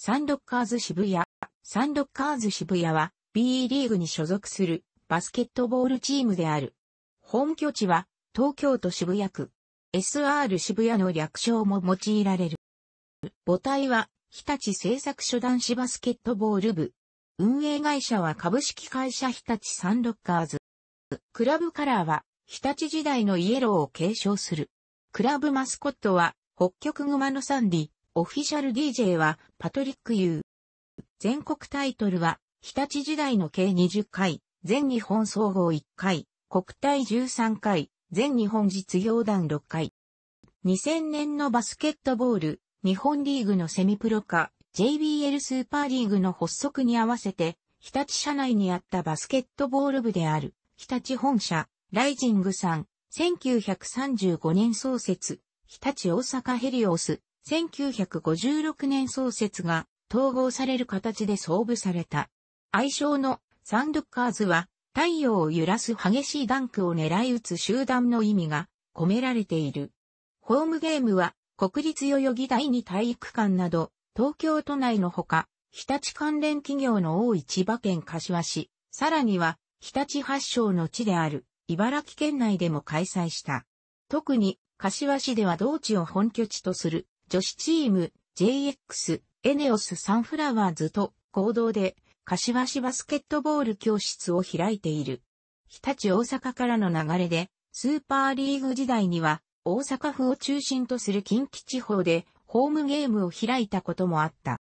サンロッカーズ渋谷。サンロッカーズ渋谷は B リーグに所属するバスケットボールチームである。本拠地は東京都渋谷区。SR 渋谷の略称も用いられる。母体は日立製作所男子バスケットボール部。運営会社は株式会社日立サンロッカーズ。クラブカラーは日立時代のイエローを継承する。クラブマスコットは北極熊のサンディ。オフィシャル DJ はパトリック・ユー。全国タイトルは、日立時代の計20回、全日本総合1回、国体13回、全日本実業団6回。2000年のバスケットボール、日本リーグのセミプロ化、JBL スーパーリーグの発足に合わせて、日立社内にあったバスケットボール部である、日立本社、ライジングさん、1935年創設、日立大阪ヘリオス、1956年創設が統合される形で創部された。愛称のサンドッカーズは太陽を揺らす激しいダンクを狙い撃つ集団の意味が込められている。ホームゲームは国立代々木第二体育館など東京都内のほか日立関連企業の多い千葉県柏市、さらには日立発祥の地である茨城県内でも開催した。特に柏市では同地を本拠地とする女子チーム JX エネオスサンフラワーズと合同で柏市バスケットボール教室を開いている。日立大阪からの流れで、スーパーリーグ時代には大阪府を中心とする近畿地方でホームゲームを開いたこともあった。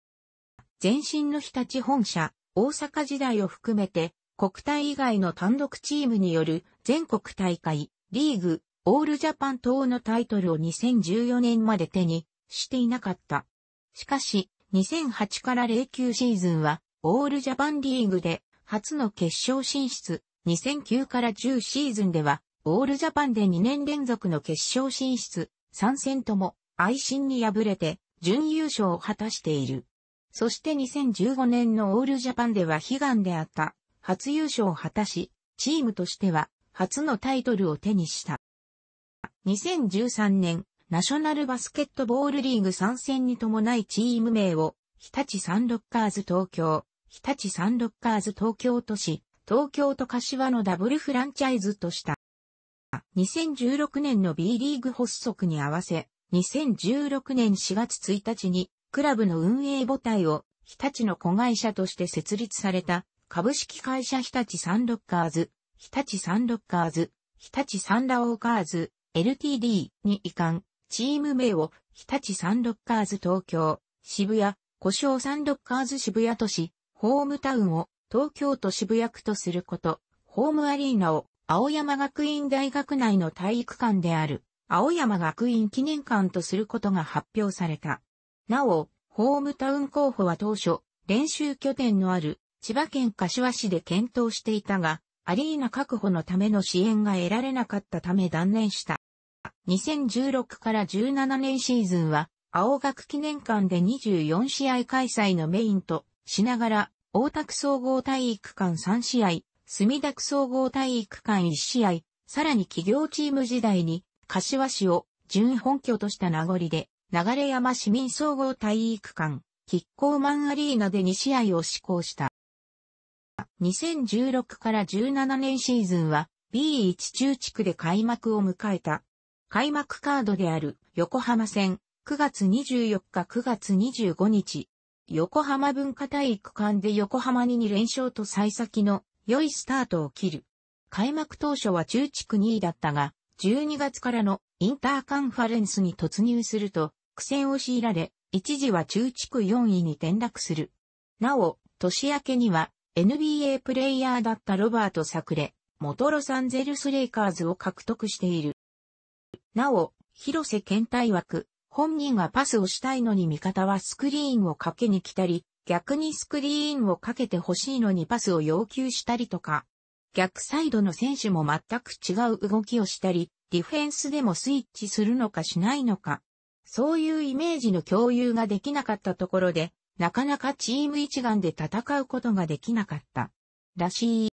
前身の日立本社、大阪時代を含めて国体以外の単独チームによる全国大会、リーグ、オールジャパン等のタイトルを2014年まで手にしていなかった。しかし、2008から09シーズンは、オールジャパンリーグで初の決勝進出、2009から10シーズンでは、オールジャパンで2年連続の決勝進出、3戦とも、愛心に敗れて、準優勝を果たしている。そして2015年のオールジャパンでは悲願であった、初優勝を果たし、チームとしては、初のタイトルを手にした。2013年、ナショナルバスケットボールリーグ参戦に伴いチーム名を、日立サンロッカーズ東京、日立サンロッカーズ東京都市、東京と柏のダブルフランチャイズとした。2016年の B リーグ発足に合わせ、2016年4月1日に、クラブの運営母体を、日立の子会社として設立された、株式会社日立サンロッカーズ、日立サンロッカーズ、日立サンラオーカーズ、LTD に移管、チーム名を日立サンロッカーズ東京、渋谷、故障サンロッカーズ渋谷都市、ホームタウンを東京都渋谷区とすること、ホームアリーナを青山学院大学内の体育館である青山学院記念館とすることが発表された。なお、ホームタウン候補は当初、練習拠点のある千葉県柏市で検討していたが、アリーナ確保のための支援が得られなかったため断念した。2016から17年シーズンは、青学記念館で24試合開催のメインとしながら、大田区総合体育館3試合、墨田区総合体育館1試合、さらに企業チーム時代に、柏市を準本拠とした名残で、流山市民総合体育館、キッコーマンアリーナで2試合を施行した。2016から17年シーズンは B1 中地区で開幕を迎えた開幕カードである横浜戦9月24日9月25日、横浜文化体育館で横浜に2連勝と幸先の良いスタートを切る。開幕当初は中地区2位だったが、12月からのインターカンファレンスに突入すると苦戦を強いられ、一時は中地区4位に転落する。なお、年明けには NBA プレイヤーだったロバート・サクレ、モトロサンゼルス・レイカーズを獲得している。なお、広瀬健太枠、本人がパスをしたいのに味方はスクリーンをかけに来たり、逆にスクリーンをかけて欲しいのにパスを要求したりとか、逆サイドの選手も全く違う動きをしたり、ディフェンスでもスイッチするのかしないのか、そういうイメージの共有ができなかったところで、なかなかチーム一丸で戦うことができなかった。らし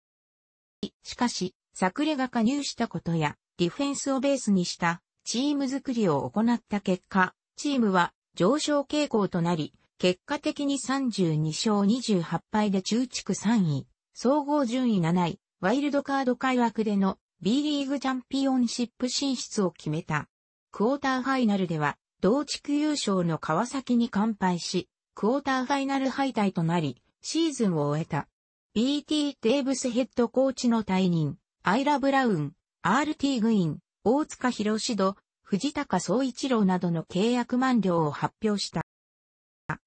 い。しかし、桜が加入したことや、ディフェンスをベースにしたチーム作りを行った結果、チームは上昇傾向となり、結果的に32勝28敗で中地区3位、総合順位7位、ワイルドカード開枠での B リーグチャンピオンシップ進出を決めた。クォーターファイナルでは、同地区優勝の川崎に完敗し、クォーターファイナル敗退となり、シーズンを終えた。BT デーブスヘッドコーチの退任、アイラ・ブラウン、RT グイン、大塚博士度、藤高総一郎などの契約満了を発表した。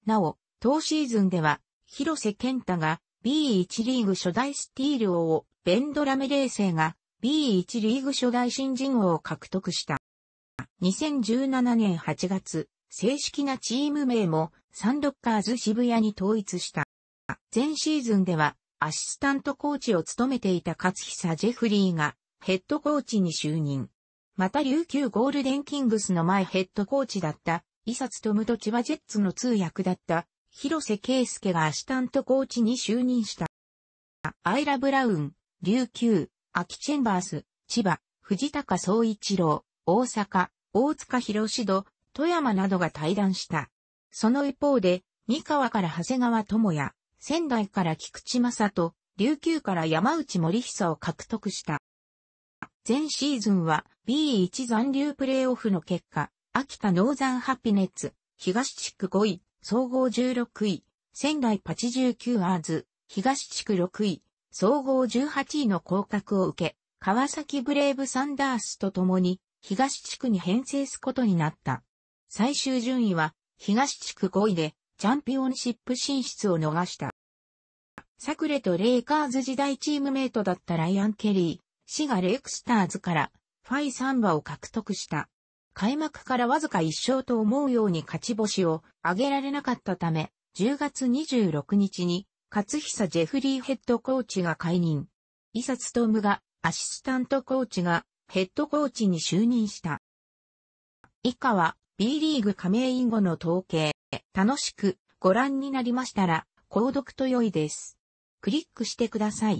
なお、当シーズンでは、広瀬健太が B1 リーグ初代スティール王を、ベンドラメ冷静が B1 リーグ初代新人王を獲得した。2017年8月、正式なチーム名もサンドッカーズ渋谷に統一した。前シーズンではアシスタントコーチを務めていた勝久ジェフリーがヘッドコーチに就任。また琉球ゴールデンキングスの前ヘッドコーチだった、伊佐務と千葉ジェッツの通訳だった、広瀬圭介がアシタントコーチに就任した。アイラ・ブラウン、琉球、アキ・チェンバース、千葉、藤高総一郎、大阪、大塚広志戸、富山などが対談した。その一方で、三河から長谷川智也、仙台から菊池正人、琉球から山内森久を獲得した。前シーズンは B1 残留プレーオフの結果、秋田ノーザンハピネッツ、東地区5位、総合16位、仙台パチ19アーズ、東地区6位、総合18位の降格を受け、川崎ブレイブサンダースと共に、東地区に編成すことになった。最終順位は、東地区5位で、チャンピオンシップ進出を逃した。サクレとレイカーズ時代チームメイトだったライアン・ケリー、死がレイクスターズからファイ3羽を獲得した。開幕からわずか1勝と思うように勝ち星を挙げられなかったため、10月26日に、勝久ジェフリーヘッドコーチが解任。伊佐ムがアシスタントコーチがヘッドコーチに就任した。以下は B リーグ加盟員後の統計。楽しくご覧になりましたら、購読と良いです。クリックしてください。